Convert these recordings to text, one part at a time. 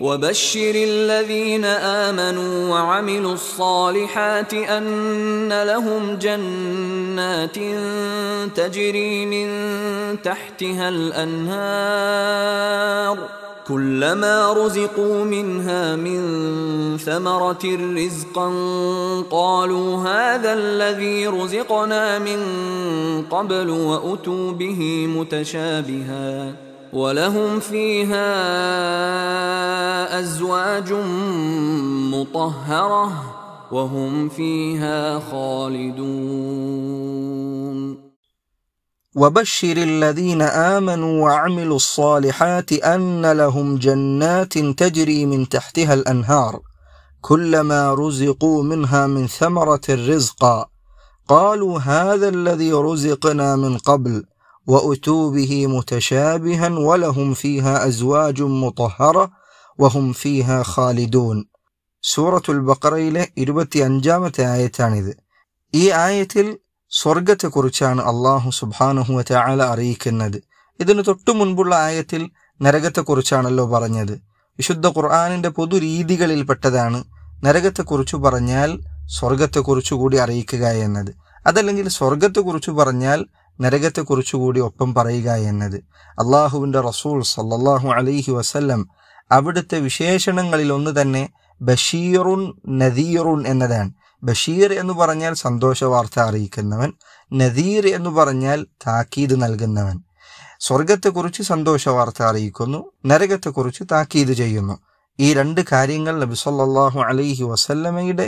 وبشر الذين امنوا وعملوا الصالحات ان لهم جنات تجري من تحتها الانهار كلما رزقوا منها من ثمره رزقا قالوا هذا الذي رزقنا من قبل واتوا به متشابها ولهم فيها أزواج مطهرة وهم فيها خالدون وبشر الذين آمنوا وعملوا الصالحات أن لهم جنات تجري من تحتها الأنهار كلما رزقوا منها من ثمرة رزقا قالوا هذا الذي رزقنا من قبل وأتوا به متشابها ولهم فيها أزواج مطهرة وهم فيها خالدون സൂറത്തുൽ ബക്കറയിലെ ഇരുപത്തി അഞ്ചാമത്തെ ആയത്താണിത് ഈ ആയത്തിൽ സ്വർഗത്തെക്കുറിച്ചാണ് അള്ളാഹു സുബാനുഹുവ ചായാല അറിയിക്കുന്നത് ഇതിന് തൊട്ടു മുൻപുള്ള ആയത്തിൽ നരകത്തെക്കുറിച്ചാണല്ലോ പറഞ്ഞത് വിശുദ്ധ ഖുർആാനിൻ്റെ പൊതു രീതികളിൽപ്പെട്ടതാണ് നരകത്തെക്കുറിച്ച് പറഞ്ഞാൽ സ്വർഗത്തെക്കുറിച്ച് കൂടി അറിയിക്കുക എന്നത് അതല്ലെങ്കിൽ സ്വർഗത്തെക്കുറിച്ച് പറഞ്ഞാൽ കുറിച്ചുകൂടി ഒപ്പം പറയുക എന്നത് അള്ളാഹുവിൻ്റെ റസൂൾ സല്ലല്ലാഹു അലൈഹി വസല്ലം അവിടുത്തെ വിശേഷണങ്ങളിൽ ഒന്ന് തന്നെ ബഷീറുൻ നദീറുൻ എന്നതാണ് ബഷീർ എന്ന് പറഞ്ഞാൽ സന്തോഷ വാർത്ത അറിയിക്കുന്നവൻ നദീർ എന്ന് പറഞ്ഞാൽ താക്കീത് നൽകുന്നവൻ സ്വർഗത്തെക്കുറിച്ച് സന്തോഷ വാർത്ത അറിയിക്കുന്നു നരകത്തെക്കുറിച്ച് താക്കീത് ചെയ്യുന്നു ഈ രണ്ട് കാര്യങ്ങൾ നബിസ്വല്ലാഹു അലൈഹി വസല്ലമയുടെ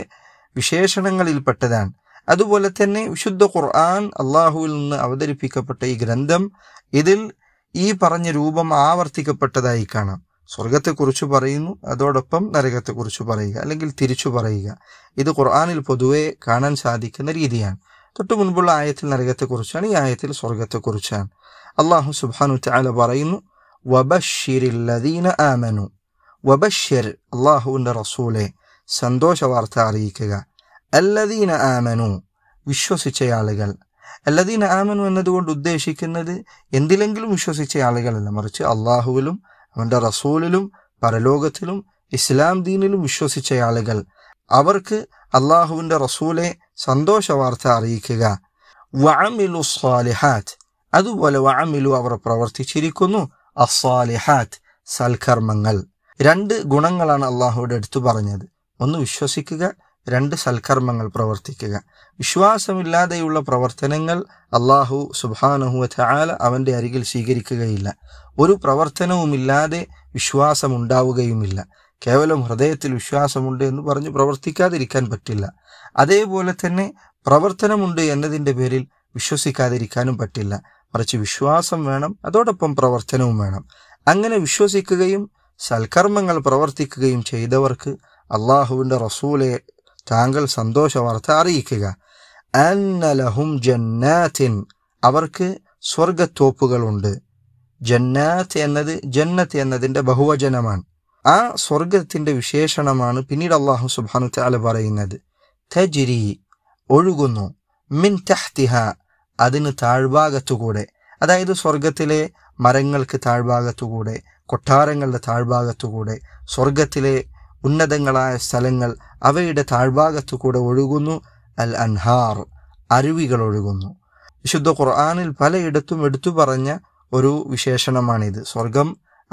വിശേഷണങ്ങളിൽപ്പെട്ടതാണ് അതുപോലെ തന്നെ വിശുദ്ധ ഖുർആൻ അള്ളാഹുവിൽ നിന്ന് അവതരിപ്പിക്കപ്പെട്ട ഈ ഗ്രന്ഥം ഇതിൽ ഈ പറഞ്ഞ രൂപം ആവർത്തിക്കപ്പെട്ടതായി കാണാം സ്വർഗത്തെക്കുറിച്ച് പറയുന്നു അതോടൊപ്പം നരകത്തെക്കുറിച്ച് പറയുക അല്ലെങ്കിൽ തിരിച്ചു പറയുക ഇത് ഖുർആാനിൽ പൊതുവെ കാണാൻ സാധിക്കുന്ന രീതിയാണ് തൊട്ടു മുൻപുള്ള ആയത്തിൽ നരകത്തെക്കുറിച്ചാണ് ഈ ആയത്തിൽ സ്വർഗത്തെക്കുറിച്ചാണ് അള്ളാഹു സുബാനു ചാല പറയുന്നു വബഷിരില്ലദീന ആമനു വബഷിർ അള്ളാഹുവിൻ്റെ റസൂലെ സന്തോഷ വാർത്ത അറിയിക്കുക അല്ലദീന ആമനു വിശ്വസിച്ച ആളുകൾ അല്ലദീന ആമനു എന്നതുകൊണ്ട് ഉദ്ദേശിക്കുന്നത് എന്തിലെങ്കിലും വിശ്വസിച്ച ആളുകളല്ല മറിച്ച് അള്ളാഹുവിലും അവൻ്റെ റസൂലിലും പരലോകത്തിലും ഇസ്ലാം ദീനിലും വിശ്വസിച്ച ആളുകൾ അവർക്ക് അള്ളാഹുവിൻ്റെ റസൂലെ സന്തോഷ വാർത്ത അറിയിക്കുക വാമിലു സ്വാലിഹാത്ത് അതുപോലെ വാമിലു അവർ പ്രവർത്തിച്ചിരിക്കുന്നു അസ്വാലിഹാത്ത് സൽക്കർമ്മങ്ങൾ രണ്ട് ഗുണങ്ങളാണ് അള്ളാഹുവിടെ എടുത്തു പറഞ്ഞത് ഒന്ന് വിശ്വസിക്കുക രണ്ട് സൽക്കർമ്മങ്ങൾ പ്രവർത്തിക്കുക വിശ്വാസമില്ലാതെയുള്ള പ്രവർത്തനങ്ങൾ അള്ളാഹു സുബാനഹുവ ചാല അവൻ്റെ അരികിൽ സ്വീകരിക്കുകയില്ല ഒരു പ്രവർത്തനവുമില്ലാതെ വിശ്വാസമുണ്ടാവുകയുമില്ല കേവലം ഹൃദയത്തിൽ വിശ്വാസമുണ്ട് എന്ന് പറഞ്ഞ് പ്രവർത്തിക്കാതിരിക്കാൻ പറ്റില്ല അതേപോലെ തന്നെ പ്രവർത്തനമുണ്ട് എന്നതിൻ്റെ പേരിൽ വിശ്വസിക്കാതിരിക്കാനും പറ്റില്ല മറിച്ച് വിശ്വാസം വേണം അതോടൊപ്പം പ്രവർത്തനവും വേണം അങ്ങനെ വിശ്വസിക്കുകയും സൽക്കർമ്മങ്ങൾ പ്രവർത്തിക്കുകയും ചെയ്തവർക്ക് അള്ളാഹുവിൻ്റെ റസൂലെ താങ്കൾ വാർത്ത അറിയിക്കുക അന്നലഹും ജന്നാത്തിൻ അവർക്ക് സ്വർഗത്തോപ്പുകളുണ്ട് ജന്നാത്ത് എന്നത് ജന്നത്ത് എന്നതിൻ്റെ ബഹുവചനമാണ് ആ സ്വർഗത്തിൻ്റെ വിശേഷണമാണ് പിന്നീട് അള്ളാഹു സുബാനു താല പറയുന്നത് തജിരി ഒഴുകുന്നു മിൻ തഹ്തിഹ അതിന് താഴ്ഭാഗത്തുകൂടെ അതായത് സ്വർഗത്തിലെ മരങ്ങൾക്ക് താഴ്ഭാഗത്തുകൂടെ കൊട്ടാരങ്ങളുടെ താഴ്ഭാഗത്തുകൂടെ സ്വർഗത്തിലെ ഉന്നതങ്ങളായ സ്ഥലങ്ങൾ അവയുടെ താഴ്ഭാഗത്തു കൂടെ ഒഴുകുന്നു അൽ അൻഹാർ അരുവികൾ ഒഴുകുന്നു വിശുദ്ധ ഖുർആാനിൽ പലയിടത്തും എടുത്തു പറഞ്ഞ ഒരു വിശേഷണമാണിത് സ്വർഗം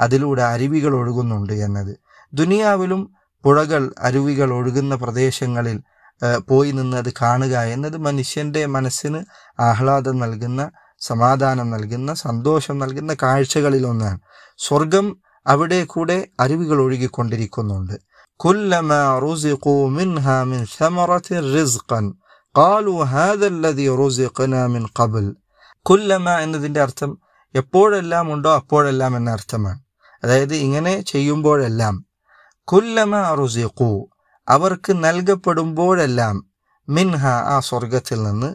അതിലൂടെ അരുവികൾ ഒഴുകുന്നുണ്ട് എന്നത് ദുനിയാവിലും പുഴകൾ അരുവികൾ ഒഴുകുന്ന പ്രദേശങ്ങളിൽ പോയി നിന്ന് അത് കാണുക എന്നത് മനുഷ്യൻ്റെ മനസ്സിന് ആഹ്ലാദം നൽകുന്ന സമാധാനം നൽകുന്ന സന്തോഷം നൽകുന്ന കാഴ്ചകളിലൊന്നാണ് സ്വർഗം അവിടെ കൂടെ അരുവികൾ ഒഴുകിക്കൊണ്ടിരിക്കുന്നുണ്ട് كلما رزقوا منها من ثمرة رزقا قالوا هذا الذي رزقنا من قبل كلما എന്നതിൻ്റെ അർത്ഥം എപ്പോഴെല്ലാം ഉണ്ടോ അപ്പോഴെല്ലാം എന്ന അർത്ഥമാണ് അതായത് ഇങ്ങനെ ചെയ്യുമ്പോഴെല്ലാം കുല്ലമ റുസിഖു അവർക്ക് നൽകപ്പെടുമ്പോഴെല്ലാം മിൻഹ ആ സ്വർഗത്തിൽ നിന്ന്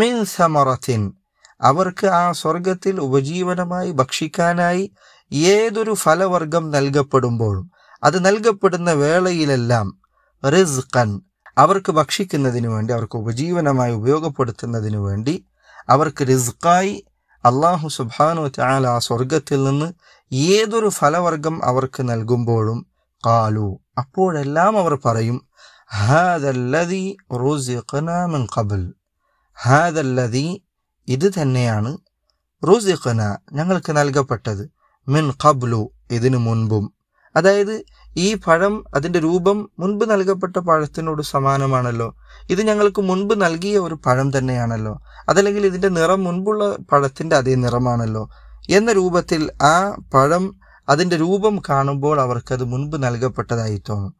മിൻ സമറത്തിൻ അവർക്ക് ആ സ്വർഗത്തിൽ ഉപജീവനമായി ഭക്ഷിക്കാനായി ഏതൊരു ഫലവർഗം നൽകപ്പെടുമ്പോഴും അത് നൽകപ്പെടുന്ന വേളയിലെല്ലാം റിസ്ഖൻ അവർക്ക് ഭക്ഷിക്കുന്നതിന് വേണ്ടി അവർക്ക് ഉപജീവനമായി ഉപയോഗപ്പെടുത്തുന്നതിന് വേണ്ടി അവർക്ക് റിസ്ഖായി അള്ളാഹു സുബാനു ചാല ആ സ്വർഗത്തിൽ നിന്ന് ഏതൊരു ഫലവർഗം അവർക്ക് നൽകുമ്പോഴും കാലു അപ്പോഴെല്ലാം അവർ പറയും ഹാദല്ലതി റോസിഖനാമൻ കബൽ ഹാദല്ലതി ഇത് തന്നെയാണ് റുസിഖന ഞങ്ങൾക്ക് നൽകപ്പെട്ടത് മിൻ കബ്ലു ഇതിനു മുൻപും അതായത് ഈ പഴം അതിൻ്റെ രൂപം മുൻപ് നൽകപ്പെട്ട പഴത്തിനോട് സമാനമാണല്ലോ ഇത് ഞങ്ങൾക്ക് മുൻപ് നൽകിയ ഒരു പഴം തന്നെയാണല്ലോ അതല്ലെങ്കിൽ ഇതിൻ്റെ നിറം മുൻപുള്ള പഴത്തിൻ്റെ അതേ നിറമാണല്ലോ എന്ന രൂപത്തിൽ ആ പഴം അതിൻ്റെ രൂപം കാണുമ്പോൾ അവർക്കത് മുൻപ് നൽകപ്പെട്ടതായി തോന്നും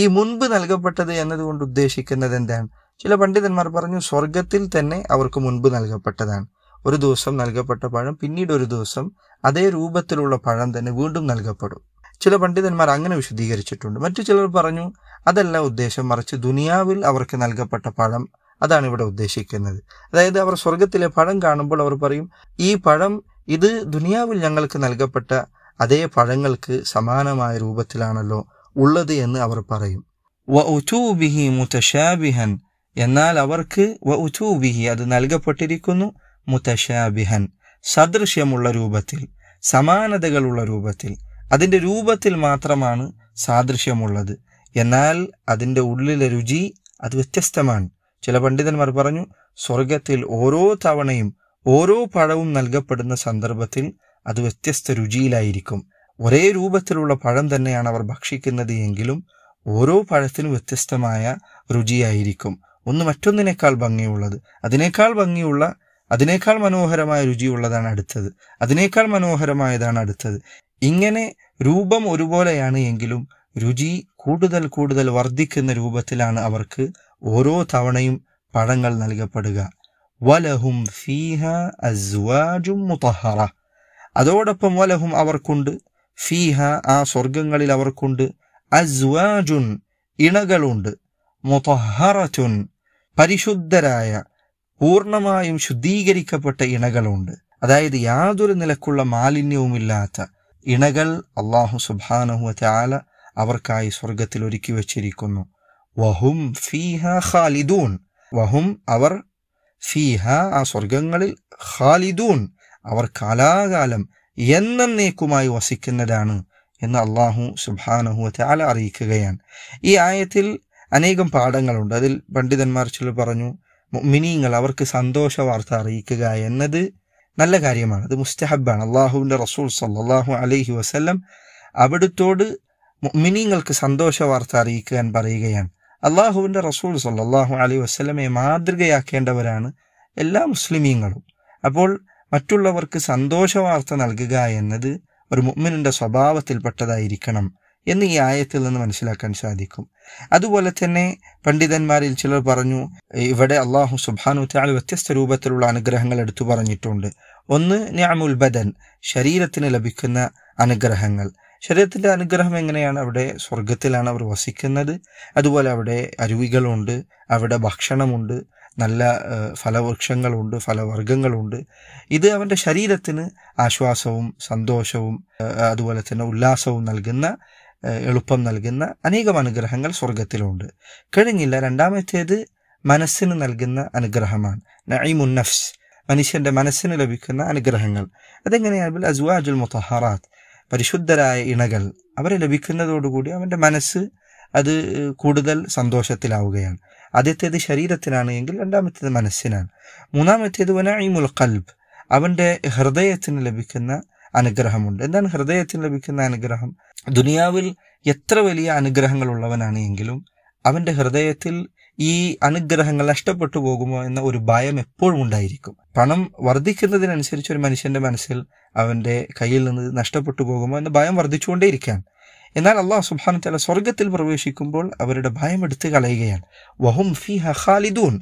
ഈ മുൻപ് നൽകപ്പെട്ടത് എന്നതുകൊണ്ട് ഉദ്ദേശിക്കുന്നത് എന്താണ് ചില പണ്ഡിതന്മാർ പറഞ്ഞു സ്വർഗത്തിൽ തന്നെ അവർക്ക് മുൻപ് നൽകപ്പെട്ടതാണ് ഒരു ദിവസം നൽകപ്പെട്ട പഴം പിന്നീട് ഒരു ദിവസം അതേ രൂപത്തിലുള്ള പഴം തന്നെ വീണ്ടും നൽകപ്പെടും ചില പണ്ഡിതന്മാർ അങ്ങനെ വിശദീകരിച്ചിട്ടുണ്ട് മറ്റു ചിലർ പറഞ്ഞു അതല്ല ഉദ്ദേശം മറിച്ച് ദുനിയാവിൽ അവർക്ക് നൽകപ്പെട്ട പഴം അതാണ് ഇവിടെ ഉദ്ദേശിക്കുന്നത് അതായത് അവർ സ്വർഗത്തിലെ പഴം കാണുമ്പോൾ അവർ പറയും ഈ പഴം ഇത് ദുനിയാവിൽ ഞങ്ങൾക്ക് നൽകപ്പെട്ട അതേ പഴങ്ങൾക്ക് സമാനമായ രൂപത്തിലാണല്ലോ ഉള്ളത് എന്ന് അവർ പറയും മുത്തശാബിഹൻ എന്നാൽ അവർക്ക് ഉചൂബിഹി അത് നൽകപ്പെട്ടിരിക്കുന്നു മുത്തശാബിഹൻ സദൃശ്യമുള്ള രൂപത്തിൽ സമാനതകളുള്ള രൂപത്തിൽ അതിൻ്റെ രൂപത്തിൽ മാത്രമാണ് സാദൃശ്യമുള്ളത് എന്നാൽ അതിൻ്റെ ഉള്ളിലെ രുചി അത് വ്യത്യസ്തമാണ് ചില പണ്ഡിതന്മാർ പറഞ്ഞു സ്വർഗത്തിൽ ഓരോ തവണയും ഓരോ പഴവും നൽകപ്പെടുന്ന സന്ദർഭത്തിൽ അത് വ്യത്യസ്ത രുചിയിലായിരിക്കും ഒരേ രൂപത്തിലുള്ള പഴം തന്നെയാണ് അവർ ഭക്ഷിക്കുന്നത് എങ്കിലും ഓരോ പഴത്തിനും വ്യത്യസ്തമായ രുചിയായിരിക്കും ഒന്ന് മറ്റൊന്നിനേക്കാൾ ഭംഗിയുള്ളത് അതിനേക്കാൾ ഭംഗിയുള്ള അതിനേക്കാൾ മനോഹരമായ രുചിയുള്ളതാണ് അടുത്തത് അതിനേക്കാൾ മനോഹരമായതാണ് അടുത്തത് ഇങ്ങനെ രൂപം ഒരുപോലെയാണ് എങ്കിലും രുചി കൂടുതൽ കൂടുതൽ വർദ്ധിക്കുന്ന രൂപത്തിലാണ് അവർക്ക് ഓരോ തവണയും പഴങ്ങൾ നൽകപ്പെടുക വലഹും ഫീഹ അസ്വാജും മുതഹറ അതോടൊപ്പം വലഹും അവർക്കുണ്ട് ഫീഹ ആ സ്വർഗങ്ങളിൽ അവർക്കുണ്ട് അസ്വാജുൻ ഇണകളുണ്ട് മുതഹററ്റുൻ പരിശുദ്ധരായ പൂർണമായും ശുദ്ധീകരിക്കപ്പെട്ട ഇണകളുണ്ട് അതായത് യാതൊരു നിലക്കുള്ള മാലിന്യവുമില്ലാത്ത ഇണകൾ അള്ളാഹു സുബാനഹുല അവർക്കായി സ്വർഗത്തിൽ ഒരുക്കി വച്ചിരിക്കുന്നു വഹും ഫീഹ ഖാലിദൂൻ വഹും അവർ ഫീഹ ആ സ്വർഗങ്ങളിൽ ഖാലിദൂൻ അവർ കാലാകാലം എന്നേക്കുമായി വസിക്കുന്നതാണ് എന്ന് അള്ളാഹു സുബാനഹുവത്തെ അല അറിയിക്കുകയാണ് ഈ ആയത്തിൽ അനേകം പാഠങ്ങളുണ്ട് അതിൽ പണ്ഡിതന്മാർ ചില പറഞ്ഞു മിനിങ്ങൾ അവർക്ക് സന്തോഷ വാർത്ത അറിയിക്കുക എന്നത് നല്ല കാര്യമാണ് അത് മുസ്തഹബാണ് അള്ളാഹുവിൻ്റെ റസൂൽ സല്ലാഹു അലൈഹി വസ്ല്ലം അവിടുത്തോട് മിനിങ്ങൾക്ക് സന്തോഷ വാർത്ത അറിയിക്കാൻ പറയുകയാണ് അള്ളാഹുവിൻ്റെ റസൂൽ സല്ലാഹു അലൈഹി വസ്ലമെ മാതൃകയാക്കേണ്ടവരാണ് എല്ലാ മുസ്ലിമീങ്ങളും അപ്പോൾ മറ്റുള്ളവർക്ക് സന്തോഷ വാർത്ത നൽകുക എന്നത് ഒരു മുമ്മിനിൻ്റെ സ്വഭാവത്തിൽപ്പെട്ടതായിരിക്കണം എന്ന് ഈ ആയത്തിൽ നിന്ന് മനസ്സിലാക്കാൻ സാധിക്കും അതുപോലെ തന്നെ പണ്ഡിതന്മാരിൽ ചിലർ പറഞ്ഞു ഇവിടെ അള്ളാഹു സുബാനു താഴെ വ്യത്യസ്ത രൂപത്തിലുള്ള അനുഗ്രഹങ്ങൾ എടുത്തു പറഞ്ഞിട്ടുണ്ട് ഒന്ന് ഞാമുൽ ബദൻ ശരീരത്തിന് ലഭിക്കുന്ന അനുഗ്രഹങ്ങൾ ശരീരത്തിൻ്റെ അനുഗ്രഹം എങ്ങനെയാണ് അവിടെ സ്വർഗത്തിലാണ് അവർ വസിക്കുന്നത് അതുപോലെ അവിടെ അരുവികളുണ്ട് അവിടെ ഭക്ഷണമുണ്ട് നല്ല ഫലവൃക്ഷങ്ങളുണ്ട് ഫലവർഗങ്ങളുണ്ട് ഇത് അവൻ്റെ ശരീരത്തിന് ആശ്വാസവും സന്തോഷവും അതുപോലെ തന്നെ ഉല്ലാസവും നൽകുന്ന എളുപ്പം നൽകുന്ന അനേകം അനുഗ്രഹങ്ങൾ സ്വർഗത്തിലുണ്ട് കഴിഞ്ഞില്ല രണ്ടാമത്തേത് മനസ്സിന് നൽകുന്ന അനുഗ്രഹമാണ് നഈമുൻ നഫ്സ് മനുഷ്യൻ്റെ മനസ്സിന് ലഭിക്കുന്ന അനുഗ്രഹങ്ങൾ അതെങ്ങനെയാണെങ്കിൽ അസ്വാജുൽ മുത്തഹറാത്ത് പരിശുദ്ധരായ ഇണകൾ അവരെ ലഭിക്കുന്നതോടുകൂടി അവൻ്റെ മനസ്സ് അത് കൂടുതൽ സന്തോഷത്തിലാവുകയാണ് ആദ്യത്തേത് ശരീരത്തിനാണ് എങ്കിൽ രണ്ടാമത്തേത് മനസ്സിനാണ് മൂന്നാമത്തേത് വനഈമുൽ കൽബ് അവൻ്റെ ഹൃദയത്തിന് ലഭിക്കുന്ന അനുഗ്രഹമുണ്ട് എന്താണ് ഹൃദയത്തിന് ലഭിക്കുന്ന അനുഗ്രഹം ദുനിയാവിൽ എത്ര വലിയ അനുഗ്രഹങ്ങൾ ഉള്ളവനാണ് എങ്കിലും അവന്റെ ഹൃദയത്തിൽ ഈ അനുഗ്രഹങ്ങൾ നഷ്ടപ്പെട്ടു പോകുമോ എന്ന ഒരു ഭയം എപ്പോഴും ഉണ്ടായിരിക്കും പണം വർദ്ധിക്കുന്നതിനനുസരിച്ച് ഒരു മനുഷ്യന്റെ മനസ്സിൽ അവന്റെ കയ്യിൽ നിന്ന് നഷ്ടപ്പെട്ടു പോകുമോ എന്ന ഭയം വർദ്ധിച്ചുകൊണ്ടേയിരിക്കാൻ എന്നാൽ അള്ളാഹു സുബാന തല സ്വർഗത്തിൽ പ്രവേശിക്കുമ്പോൾ അവരുടെ ഭയം എടുത്തു കളയുകയാണ് വഹും ഫി ഹഖാലിദൂൻ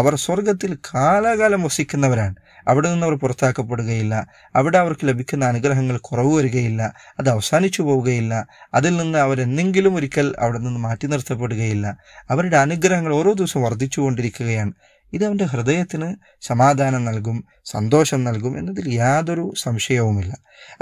അവർ സ്വർഗത്തിൽ കാലാകാലം വസിക്കുന്നവരാണ് അവിടെ നിന്ന് അവർ പുറത്താക്കപ്പെടുകയില്ല അവിടെ അവർക്ക് ലഭിക്കുന്ന അനുഗ്രഹങ്ങൾ കുറവ് വരികയില്ല അത് അവസാനിച്ചു പോവുകയില്ല അതിൽ നിന്ന് അവരെന്തെങ്കിലും ഒരിക്കൽ അവിടെ നിന്ന് മാറ്റി നിർത്തപ്പെടുകയില്ല അവരുടെ അനുഗ്രഹങ്ങൾ ഓരോ ദിവസവും വർദ്ധിച്ചുകൊണ്ടിരിക്കുകയാണ് ഇത് അവൻ്റെ ഹൃദയത്തിന് സമാധാനം നൽകും സന്തോഷം നൽകും എന്നതിൽ യാതൊരു സംശയവുമില്ല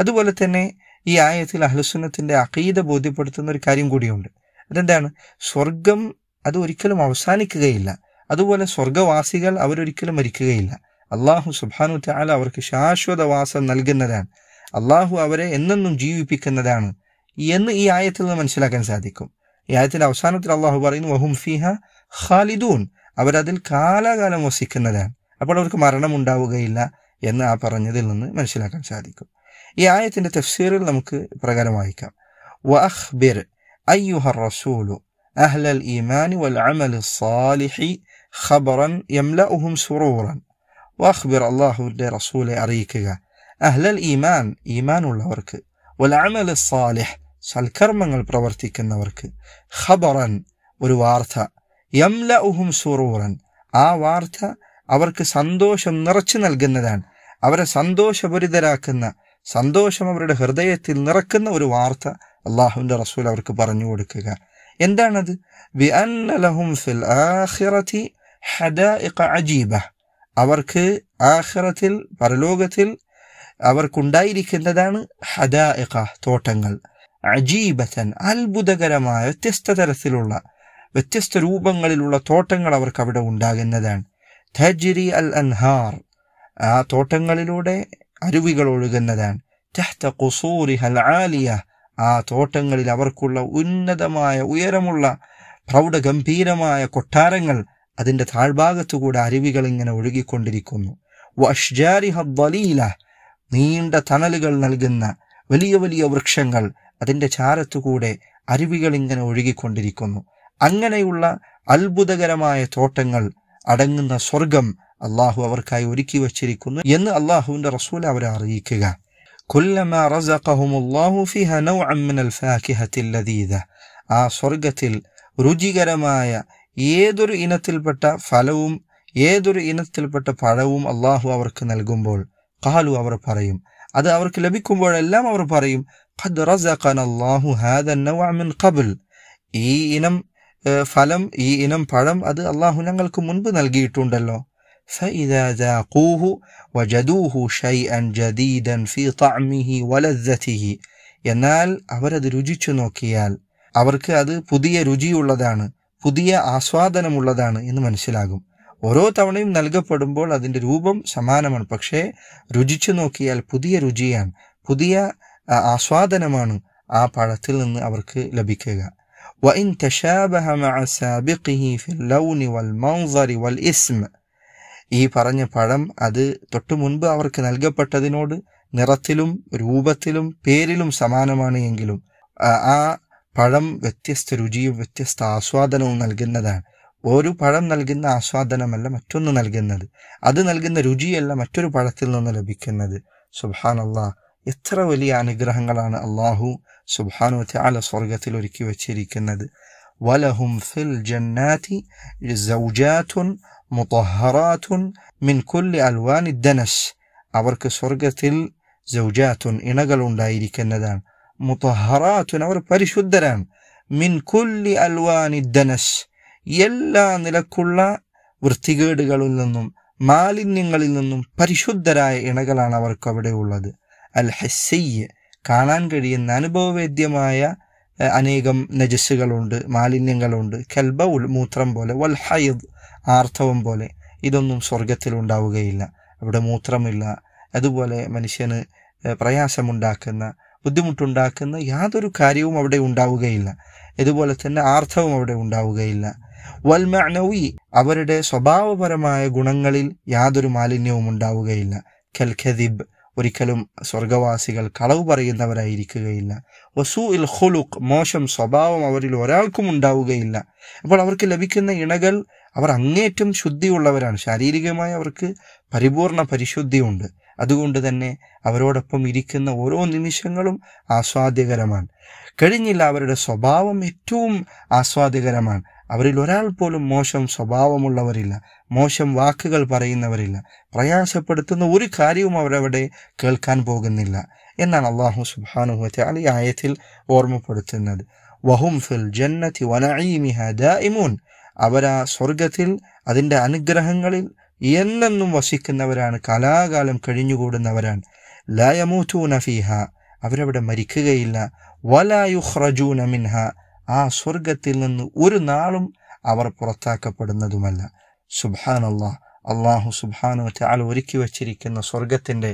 അതുപോലെ തന്നെ ഈ ആയത്തിൽ അഹ്ലുസുന്നത്തിൻ്റെ അഖീദ ബോധ്യപ്പെടുത്തുന്ന ഒരു കാര്യം കൂടിയുണ്ട് അതെന്താണ് സ്വർഗം അത് ഒരിക്കലും അവസാനിക്കുകയില്ല അതുപോലെ സ്വർഗവാസികൾ അവരൊരിക്കലും മരിക്കുകയില്ല അള്ളാഹു സുബാനു താല അവർക്ക് ശാശ്വതവാസം നൽകുന്നതാണ് അള്ളാഹു അവരെ എന്നെന്നും ജീവിപ്പിക്കുന്നതാണ് എന്ന് ഈ ആയത്തിൽ നിന്ന് മനസ്സിലാക്കാൻ സാധിക്കും ഈ ആയത്തിന്റെ അവസാനത്തിൽ അള്ളാഹു പറയുന്നു വഹും ഫിഹ ഖാലിദൂൻ അവരതിൽ കാലാകാലം വസിക്കുന്നതാണ് അപ്പോൾ അവർക്ക് മരണം ഉണ്ടാവുകയില്ല എന്ന് ആ പറഞ്ഞതിൽ നിന്ന് മനസ്സിലാക്കാൻ സാധിക്കും ഈ ആയത്തിന്റെ തഫ്സീറിൽ നമുക്ക് പ്രകാരം വായിക്കാം വഅഖ്ബിർ അയ്യുഹ റസൂലു അഹ്ലൽ ഈമാനി വൽ അമൽ സാലിഹി ഖബറൻ യംലഉഹും സുറൂറൻ വാഹ്ബിർ الله റസൂലെ അറിയിക്കുക അഹ്ലൽ ഈമാൻ ഈമാനുള്ളവർക്ക് ورك والعمل الصالح പ്രവർത്തിക്കുന്നവർക്ക് ഖബറൻ ഒരു വാർത്ത യംല ഉഹും سرورا ആ വാർത്ത അവർക്ക് സന്തോഷം നിറച്ചു നൽകുന്നതാണ് അവരെ സന്തോഷപരിതരാക്കുന്ന സന്തോഷം അവരുടെ ഹൃദയത്തിൽ നിറക്കുന്ന ഒരു വാർത്ത അള്ളാഹുവിൻ്റെ റസൂൽ അവർക്ക് പറഞ്ഞു കൊടുക്കുക എന്താണത് ബി അൻ لهم في ആഖിറതി حدائق അജീബ അവർക്ക് ആഹ്റത്തിൽ പരലോകത്തിൽ അവർക്കുണ്ടായിരിക്കുന്നതാണ് ഹദാഇഖ തോട്ടങ്ങൾ അജീബത്തൻ അത്ഭുതകരമായ വ്യത്യസ്ത തരത്തിലുള്ള വ്യത്യസ്ത രൂപങ്ങളിലുള്ള തോട്ടങ്ങൾ അവർക്ക് അവിടെ ഉണ്ടാകുന്നതാണ് തജ്രി അൽ അൻഹാർ ആ തോട്ടങ്ങളിലൂടെ അരുവികൾ ഒഴുകുന്നതാണ് തെഹ്ത കുസൂരി ഹൽ ആലിയ ആ തോട്ടങ്ങളിൽ അവർക്കുള്ള ഉന്നതമായ ഉയരമുള്ള പ്രൗഢഗംഭീരമായ കൊട്ടാരങ്ങൾ അതിൻ്റെ താഴ്ഭാഗത്തുകൂടെ അരുവികൾ ഇങ്ങനെ ഒഴുകിക്കൊണ്ടിരിക്കുന്നു നീണ്ട തണലുകൾ നൽകുന്ന വലിയ വലിയ വൃക്ഷങ്ങൾ അതിൻ്റെ ചാരത്തുകൂടെ അരുവികൾ ഇങ്ങനെ ഒഴുകിക്കൊണ്ടിരിക്കുന്നു അങ്ങനെയുള്ള അത്ഭുതകരമായ തോട്ടങ്ങൾ അടങ്ങുന്ന സ്വർഗം അള്ളാഹു അവർക്കായി ഒരുക്കി വച്ചിരിക്കുന്നു എന്ന് അള്ളാഹുവിൻ്റെ റസൂൽ അവരെ അറിയിക്കുക ആ സ്വർഗത്തിൽ രുചികരമായ ഏതൊരു ഇനത്തിൽപ്പെട്ട ഫലവും ഏതൊരു ഇനത്തിൽപ്പെട്ട പഴവും അള്ളാഹു അവർക്ക് നൽകുമ്പോൾ കാലു അവർ പറയും അത് അവർക്ക് ലഭിക്കുമ്പോഴെല്ലാം അവർ പറയും ഖദ് റസഖന അല്ലാഹു ഹാദ നവഅ മിൻ ഖബൽ ഈ ഇനം ഫലം ഈ ഇനം പഴം അത് അള്ളാഹു ഞങ്ങൾക്ക് മുൻപ് നൽകിയിട്ടുണ്ടല്ലോ فإذا ذاقوه وجدوه شيئا جديدا في طعمه ولذته എന്നാൽ അവരത് രുചിച്ചു നോക്കിയാൽ അവർക്ക് അത് പുതിയ രുചിയുള്ളതാണ് പുതിയ ആസ്വാദനമുള്ളതാണ് എന്ന് മനസ്സിലാകും ഓരോ തവണയും നൽകപ്പെടുമ്പോൾ അതിൻ്റെ രൂപം സമാനമാണ് പക്ഷേ രുചിച്ചു നോക്കിയാൽ പുതിയ രുചിയാണ് പുതിയ ആസ്വാദനമാണ് ആ പഴത്തിൽ നിന്ന് അവർക്ക് ലഭിക്കുക ഈ പറഞ്ഞ പഴം അത് തൊട്ടു മുൻപ് അവർക്ക് നൽകപ്പെട്ടതിനോട് നിറത്തിലും രൂപത്തിലും പേരിലും സമാനമാണ് എങ്കിലും ആ പഴം വ്യത്യസ്ത രുചിയും വ്യത്യസ്ത ആസ്വാദനവും നൽകുന്നതാണ് ഒരു പഴം നൽകുന്ന ആസ്വാദനമല്ല മറ്റൊന്ന് നൽകുന്നത് അത് നൽകുന്ന രുചിയല്ല മറ്റൊരു പഴത്തിൽ നിന്ന് ലഭിക്കുന്നത് അള്ളാഹ് എത്ര വലിയ അനുഗ്രഹങ്ങളാണ് അള്ളാഹു സുബാനു ത്യാല സ്വർഗത്തിൽ ഒരുക്കി വച്ചിരിക്കുന്നത് വലഹും ഫിൽ ജന്നാതി അവർക്ക് സ്വർഗത്തിൽ ഇണകൾ ഉണ്ടായിരിക്കുന്നതാണ് മുത്തഹറാത്തുന അവർ പരിശുദ്ധരാണ് മിൻ കുല്ലി അൽവാനി ദനസ് എല്ലാ നിലക്കുള്ള വൃത്തികേടുകളിൽ നിന്നും മാലിന്യങ്ങളിൽ നിന്നും പരിശുദ്ധരായ ഇണകളാണ് അവർക്ക് അവിടെ ഉള്ളത് അൽ ഹെസ്സയ്യ് കാണാൻ കഴിയുന്ന അനുഭവവേദ്യമായ അനേകം നജസ്സുകളുണ്ട് മാലിന്യങ്ങളുണ്ട് കൽബൗൽ മൂത്രം പോലെ വൽ ഹൈദ് ആർത്തവം പോലെ ഇതൊന്നും സ്വർഗത്തിൽ ഉണ്ടാവുകയില്ല അവിടെ മൂത്രമില്ല അതുപോലെ മനുഷ്യന് പ്രയാസമുണ്ടാക്കുന്ന ബുദ്ധിമുട്ടുണ്ടാക്കുന്ന യാതൊരു കാര്യവും അവിടെ ഉണ്ടാവുകയില്ല ഇതുപോലെ തന്നെ ആർത്ഥവും അവിടെ ഉണ്ടാവുകയില്ല വൽമഅനവി അവരുടെ സ്വഭാവപരമായ ഗുണങ്ങളിൽ യാതൊരു മാലിന്യവും ഉണ്ടാവുകയില്ല ഖൽഖദിബ് ഒരിക്കലും സ്വർഗവാസികൾ കളവ് പറയുന്നവരായിരിക്കുകയില്ല വസു ഇൽ ഹുലുഖ് മോശം സ്വഭാവം അവരിൽ ഒരാൾക്കും ഉണ്ടാവുകയില്ല അപ്പോൾ അവർക്ക് ലഭിക്കുന്ന ഇണകൾ അവർ അങ്ങേറ്റം ശുദ്ധിയുള്ളവരാണ് ശാരീരികമായി അവർക്ക് പരിപൂർണ പരിശുദ്ധിയുണ്ട് അതുകൊണ്ട് തന്നെ അവരോടൊപ്പം ഇരിക്കുന്ന ഓരോ നിമിഷങ്ങളും ആസ്വാദ്യകരമാണ് കഴിഞ്ഞില്ല അവരുടെ സ്വഭാവം ഏറ്റവും ആസ്വാദ്യകരമാണ് അവരിൽ ഒരാൾ പോലും മോശം സ്വഭാവമുള്ളവരില്ല മോശം വാക്കുകൾ പറയുന്നവരില്ല പ്രയാസപ്പെടുത്തുന്ന ഒരു കാര്യവും അവരവിടെ കേൾക്കാൻ പോകുന്നില്ല എന്നാണ് അള്ളാഹു സുബാനുഹത്തെ അലി ആയത്തിൽ ഓർമ്മപ്പെടുത്തുന്നത് വഹും ഫിൽ ജന്നത്തി വനഈമിഹ ദാഇമൂൻ അവരാ സ്വർഗത്തിൽ അതിൻ്റെ അനുഗ്രഹങ്ങളിൽ എന്നെന്നും വസിക്കുന്നവരാണ് കാലാകാലം കഴിഞ്ഞുകൂടുന്നവരാണ് ലയമൂറ്റൂന ഫീഹ അവരവിടെ മരിക്കുകയില്ല വലായുഹ്റജൂന മിൻഹ ആ സ്വർഗത്തിൽ നിന്ന് ഒരു നാളും അവർ പുറത്താക്കപ്പെടുന്നതുമല്ല സുബാനല്ലാ അള്ളാഹു സുബാനു ചാൽ ഒരുക്കി വച്ചിരിക്കുന്ന സ്വർഗത്തിൻ്റെ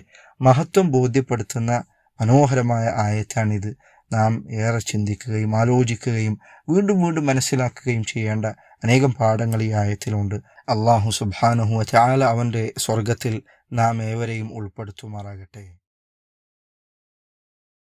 മഹത്വം ബോധ്യപ്പെടുത്തുന്ന മനോഹരമായ ആയത്താണിത് നാം ഏറെ ചിന്തിക്കുകയും ആലോചിക്കുകയും വീണ്ടും വീണ്ടും മനസ്സിലാക്കുകയും ചെയ്യേണ്ട അനേകം പാഠങ്ങൾ ഈ ആയത്തിലുണ്ട് അള്ളാഹു സുബാനഹു ചാല അവൻ്റെ സ്വർഗത്തിൽ നാം ഏവരെയും ഉൾപ്പെടുത്തുമാറാകട്ടെ